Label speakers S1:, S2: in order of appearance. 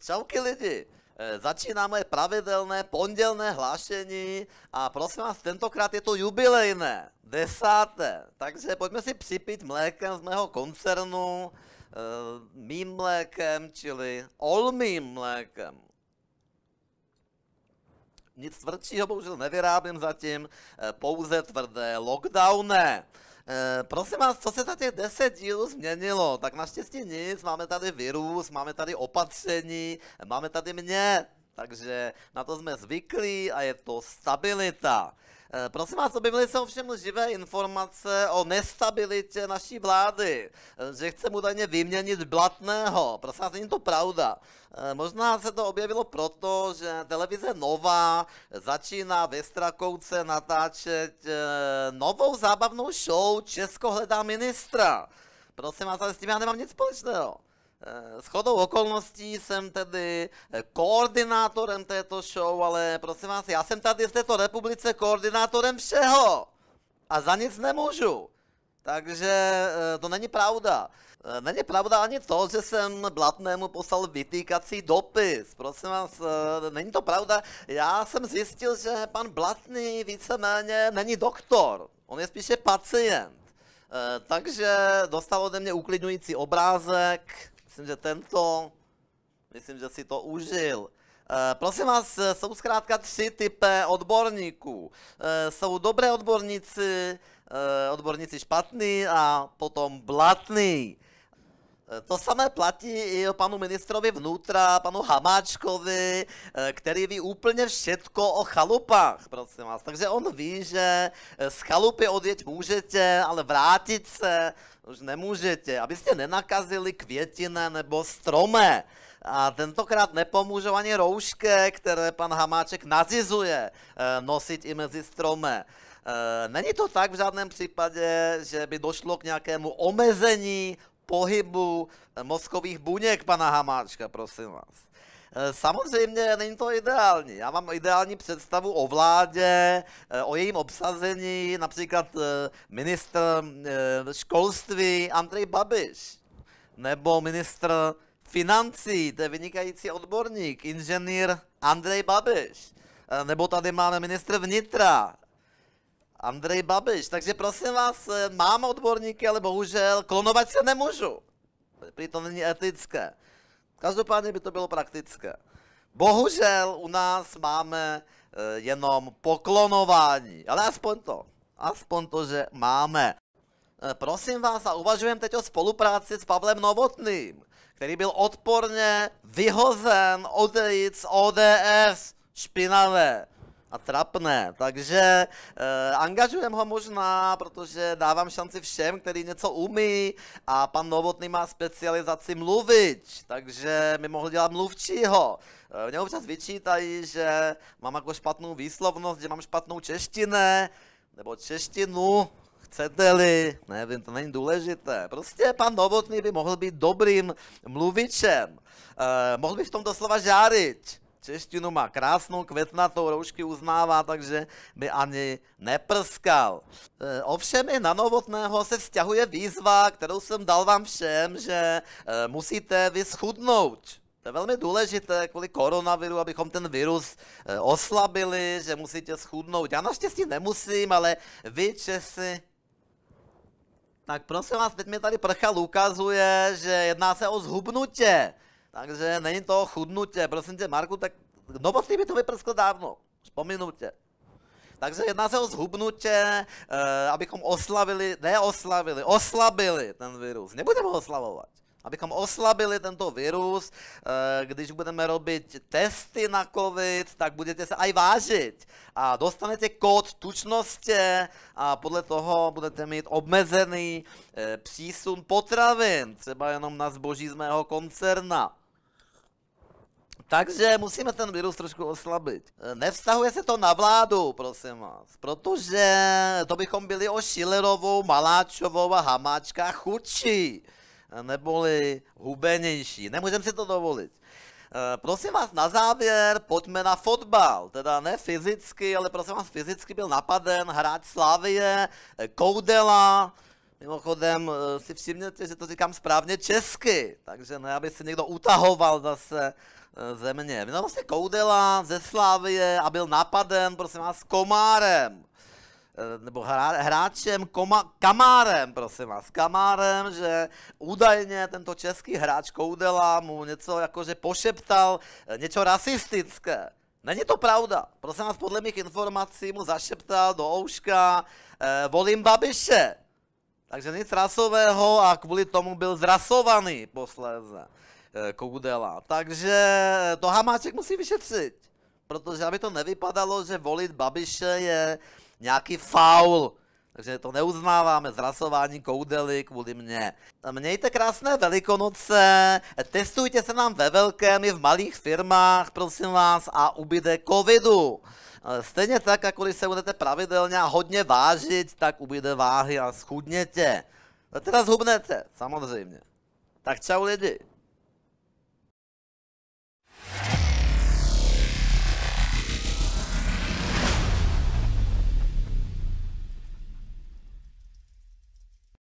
S1: Čauky lidi, e, začínáme pravidelné pondělné hlášení a prosím vás, tentokrát je to jubilejné, desáté, takže pojďme si připít mlékem z mého koncernu, e, mým mlékem, čili olmým mlékem. Nic tvrdšího bohužel nevyrábím zatím, e, pouze tvrdé lockdowny. E, prosím vás, co se za těch 10 dílů změnilo? Tak naštěstí nic, máme tady virus, máme tady opatření, máme tady mě, takže na to jsme zvyklí a je to stabilita. Eh, prosím vás, objevily se ovšem živé informace o nestabilitě naší vlády, eh, že chceme údajně vyměnit Blatného. Prosím vás, není to pravda. Eh, možná se to objevilo proto, že televize Nová začíná ve Strakouce natáčet novou zábavnou show Česko hledá ministra. Prosím vás, ale s tím já nemám nic společného chodou eh, okolností jsem tedy eh, koordinátorem této show, ale prosím vás, já jsem tady v této republice koordinátorem všeho a za nic nemůžu. Takže eh, to není pravda. Není pravda ani to, že jsem Blatnému poslal vytýkací dopis. Prosím vás, není to pravda. Já jsem zjistil, že pan Blatný víceméně není doktor. On je spíše pacient. Takže dostal ode mě uklidňující obrázek, Myslím, že tento, myslím, že si to užil. E, prosím vás, eh, jsou zkrátka tři typy odborníků. Eh, jsou dobré odborníci, odborníci špatný a potom blatný. To samé platí i o panu ministrovi vnútra, panu Hamáčkovi, eh, který ví úplně všetko o chalupách, prosím vás. Takže on ví, že eh, z chalupy odjet můžete, ale vrátit se už nemůžete, abyste nenakazili květine nebo strome. A tentokrát nepomůžou ani roušky, které pan Hamáček nazizuje eh, nosit i mezi strome. Není to tak v žádném případě, že by došlo k nějakému omezení pohybu eh, mozkových buněk pana Hamáčka, prosím vás. Eh, samozřejmě není to ideální. Já mám ideální představu o vládě, eh, o jejím obsazení, například ministr školství Andrej Babiš, nebo ministr financí, to je vynikající odborník, inženýr Andrej Babiš. Nebo tady máme ministr vnitra, Andrej Babiš, takže prosím vás, eh, mám odborníky, ale bohužel klonovat se nemůžu. Prý to není etické. Každopádně by to bylo praktické. Bohužel u nás máme e, jenom poklonování, ale aspoň to. Aspoň to, že máme. E, prosím vás a uvažujem teď o spolupráci s Pavlem Novotným, který byl odporně vyhozen odejít z ODS. Špinavé a trapné. Takže eh, angažujem ho možná, protože dávám šanci všem, který něco umí a pan Novotný má specializaci mluvič, takže mi mohl dělat mluvčího. Eh, mě občas vyčítají, že mám jako špatnou výslovnost, že mám špatnou češtinu, nebo češtinu, chcete-li, nevím, to není důležité. Prostě pan Novotný by mohl být dobrým mluvičem. Eh, mohl by v tom doslova žárit. Češtinu má krásnou, květnatou, roušky uznává, takže by ani neprskal. E, ovšem i na Novotného se vzťahuje výzva, kterou jsem dal vám všem, že e, musíte vyschudnout. To je velmi důležité kvůli koronaviru, abychom ten virus e, oslabili, že musíte schudnout. Já naštěstí nemusím, ale vy Česi... Tak prosím vás, teď mi tady prcha ukazuje, že jedná se o zhubnutě. Takže není to chudnutě. Prosím tě, Marku, tak novosti by to vyprsklo dávno. vzpomínutě. Takže jedná se o zhubnutě, eh, abychom oslavili, ne oslavili, oslabili ten virus. Nebudeme ho oslavovat. Abychom oslabili tento virus, eh, když budeme robit testy na covid, tak budete se aj vážit. A dostanete kód tučnosti a podle toho budete mít obmezený eh, přísun potravin, třeba jenom na zboží z mého koncerna. Takže musíme ten virus trošku oslabit. E, nevztahuje se to na vládu, prosím vás, protože to bychom byli o Schillerovou, Maláčovou a Hamáčka chudší, e, neboli hubenější. Nemůžeme si to dovolit. E, prosím vás, na závěr pojďme na fotbal. Teda ne fyzicky, ale prosím vás, fyzicky byl napaden hráč Slavie, Koudela, Mimochodem si všimněte, že to říkám správně česky, takže ne, aby se někdo utahoval zase Eh, země. Vydal vlastně se Koudela ze Slávie a byl napaden, prosím vás, komárem eh, nebo hra, hráčem koma, Kamárem, prosím vás, Kamárem, že údajně tento český hráč Koudela mu něco jakože pošeptal, eh, něco rasistické. Není to pravda. Prosím vás, podle mých informací mu zašeptal do ouška eh, volím Babiše. Takže nic rasového a kvůli tomu byl zrasovaný posléze. Eh, Koudela. Takže to Hamáček musí vyšetřit. Protože aby to nevypadalo, že volit Babiše je nějaký faul. Takže to neuznáváme, zrasování koudely kvůli mně. Mějte krásné velikonoce, testujte se nám ve velkém i v malých firmách, prosím vás, a ubyde covidu. Eh, stejně tak, jako když se budete pravidelně a hodně vážit, tak ubyde váhy a schudněte. No, teda zhubnete, samozřejmě. Tak čau lidi.